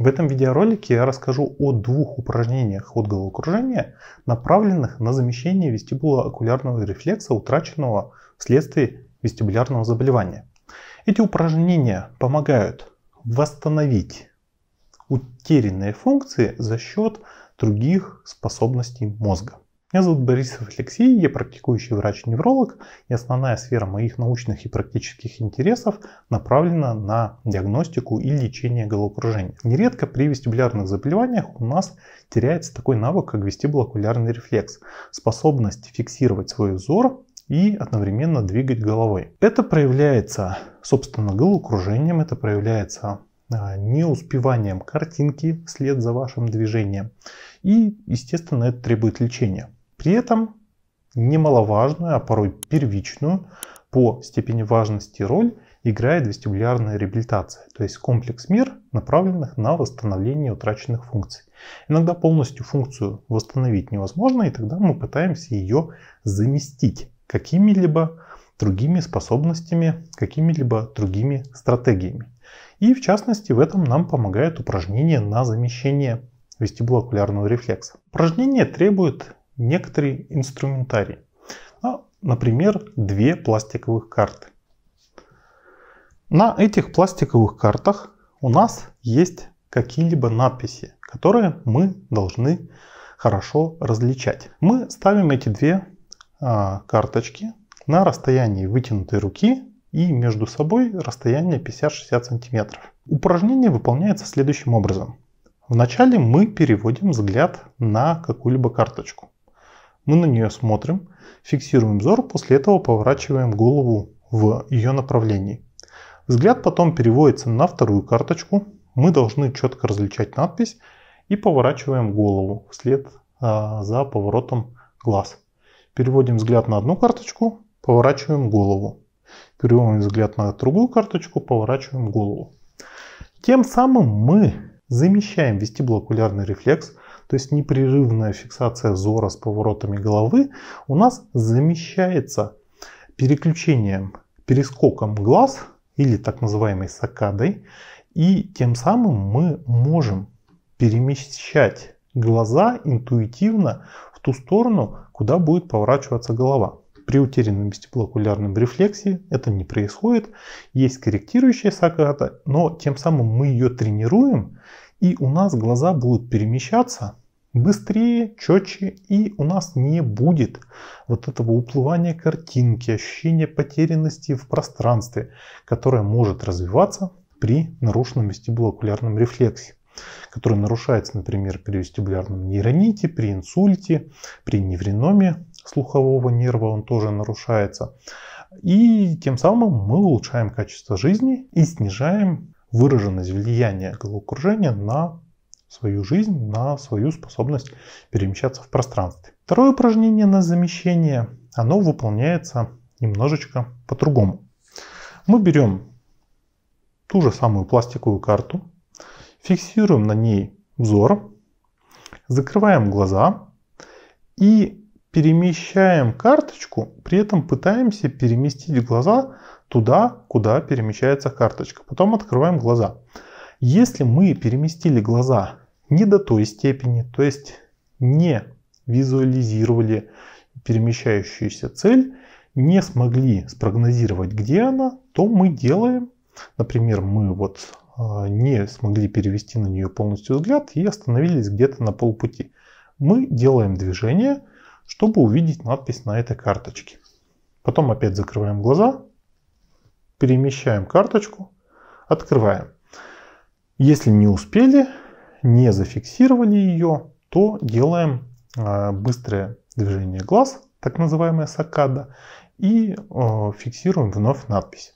В этом видеоролике я расскажу о двух упражнениях от головокружения, направленных на замещение вестибула окулярного рефлекса, утраченного вследствие вестибулярного заболевания. Эти упражнения помогают восстановить утерянные функции за счет других способностей мозга. Меня зовут Борисов Алексей, я практикующий врач-невролог, и основная сфера моих научных и практических интересов направлена на диагностику и лечение головокружения. Нередко при вестибулярных заболеваниях у нас теряется такой навык, как вестибулокулярный рефлекс, способность фиксировать свой узор и одновременно двигать головой. Это проявляется, собственно, головокружением, это проявляется а, неуспеванием картинки вслед за вашим движением. И, естественно, это требует лечения. При этом немаловажную, а порой первичную по степени важности роль играет вестибулярная реабилитация, то есть комплекс мер, направленных на восстановление утраченных функций. Иногда полностью функцию восстановить невозможно, и тогда мы пытаемся ее заместить какими-либо другими способностями, какими-либо другими стратегиями. И в частности в этом нам помогает упражнение на замещение вестибулокулярного рефлекса. Упражнение требует некоторые инструментарии, Ну, а, например, две пластиковых карты. На этих пластиковых картах у нас есть какие-либо надписи, которые мы должны хорошо различать. Мы ставим эти две а, карточки на расстоянии вытянутой руки и между собой расстояние 50-60 см. Упражнение выполняется следующим образом. Вначале мы переводим взгляд на какую-либо карточку. Мы на нее смотрим, фиксируем взор, после этого поворачиваем голову в ее направлении. Взгляд потом переводится на вторую карточку. Мы должны четко различать надпись и поворачиваем голову вслед а, за поворотом глаз. Переводим взгляд на одну карточку, поворачиваем голову. Переводим взгляд на другую карточку, поворачиваем голову. Тем самым мы замещаем вестибулокулярный рефлекс то есть непрерывная фиксация взора с поворотами головы, у нас замещается переключением, перескоком глаз или так называемой сакадой, и тем самым мы можем перемещать глаза интуитивно в ту сторону, куда будет поворачиваться голова. При утерянном вестибулокулярном рефлексе это не происходит. Есть корректирующая сакада, но тем самым мы ее тренируем и у нас глаза будут перемещаться быстрее, четче, и у нас не будет вот этого уплывания картинки, ощущения потерянности в пространстве, которое может развиваться при нарушенном вестибулоокулярном рефлексе который нарушается, например, при вестибулярном нейроните, при инсульте, при невриноме слухового нерва он тоже нарушается. И тем самым мы улучшаем качество жизни и снижаем выраженность влияния головокружения на свою жизнь, на свою способность перемещаться в пространстве. Второе упражнение на замещение, оно выполняется немножечко по-другому. Мы берем ту же самую пластиковую карту, фиксируем на ней взор, закрываем глаза и перемещаем карточку, при этом пытаемся переместить глаза туда, куда перемещается карточка. Потом открываем глаза. Если мы переместили глаза не до той степени, то есть не визуализировали перемещающуюся цель, не смогли спрогнозировать, где она, то мы делаем, например, мы вот а, не смогли перевести на нее полностью взгляд и остановились где-то на полпути. Мы делаем движение, чтобы увидеть надпись на этой карточке. Потом опять закрываем глаза, перемещаем карточку, открываем. Если не успели, не зафиксировали ее, то делаем а, быстрое движение глаз, так называемая сакада, и а, фиксируем вновь надпись.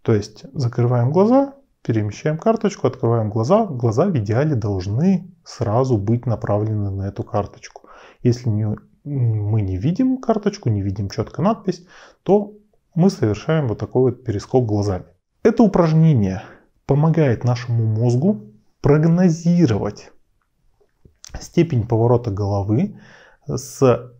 То есть закрываем глаза, перемещаем карточку, открываем глаза. Глаза в идеале должны сразу быть направлены на эту карточку. Если не, мы не видим карточку, не видим четко надпись, то мы совершаем вот такой вот перескок глазами. Это упражнение помогает нашему мозгу прогнозировать степень поворота головы с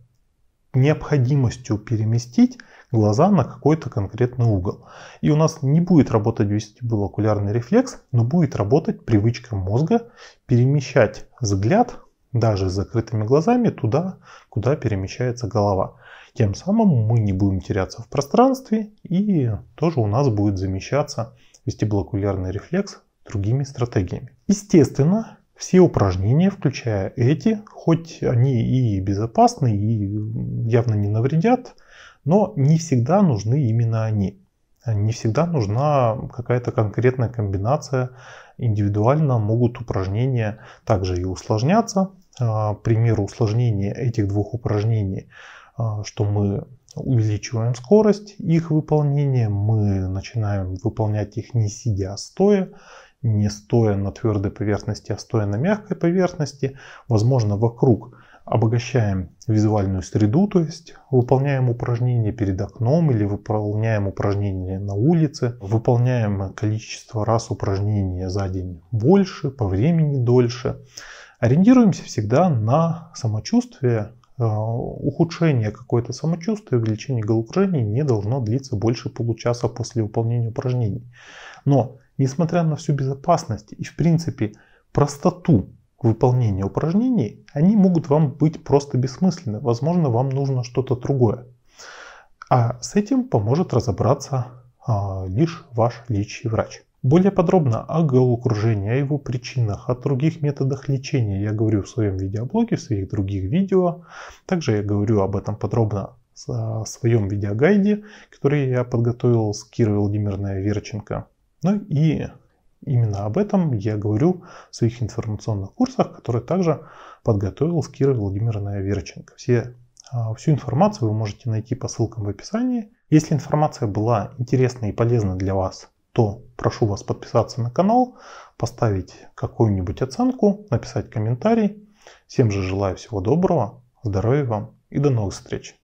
необходимостью переместить глаза на какой-то конкретный угол. И у нас не будет работать вестибулокулярный рефлекс, но будет работать привычка мозга перемещать взгляд даже с закрытыми глазами туда, куда перемещается голова. Тем самым мы не будем теряться в пространстве и тоже у нас будет замещаться вестибулокулярный рефлекс другими стратегиями. Естественно, все упражнения, включая эти, хоть они и безопасны, и явно не навредят, но не всегда нужны именно они. Не всегда нужна какая-то конкретная комбинация. Индивидуально могут упражнения также и усложняться, а, примеру усложнения этих двух упражнений, а, что мы увеличиваем скорость их выполнения, мы начинаем выполнять их не сидя, а стоя, не стоя на твердой поверхности, а стоя на мягкой поверхности. Возможно, вокруг обогащаем визуальную среду, то есть выполняем упражнения перед окном или выполняем упражнения на улице, выполняем количество раз упражнения за день больше, по времени дольше. Ориентируемся всегда на самочувствие. Э, ухудшение какое-то самочувствия, увеличение головокружения не должно длиться больше получаса после выполнения упражнений. Но, несмотря на всю безопасность и, в принципе, простоту выполнения упражнений, они могут вам быть просто бессмысленны. Возможно, вам нужно что-то другое. А с этим поможет разобраться а, лишь ваш лечащий врач. Более подробно о головокружении, о его причинах, о других методах лечения я говорю в своем видеоблоге, в своих других видео. Также я говорю об этом подробно а, в своем видеогайде, который я подготовил с Кирой Владимировной Верченко. Ну и именно об этом я говорю в своих информационных курсах, которые также подготовил с Кирой Владимировной Верченко. Все а, Всю информацию вы можете найти по ссылкам в описании. Если информация была интересна и полезна для вас, то прошу вас подписаться на канал, поставить какую-нибудь оценку, написать комментарий. Всем же желаю всего доброго, здоровья вам и до новых встреч.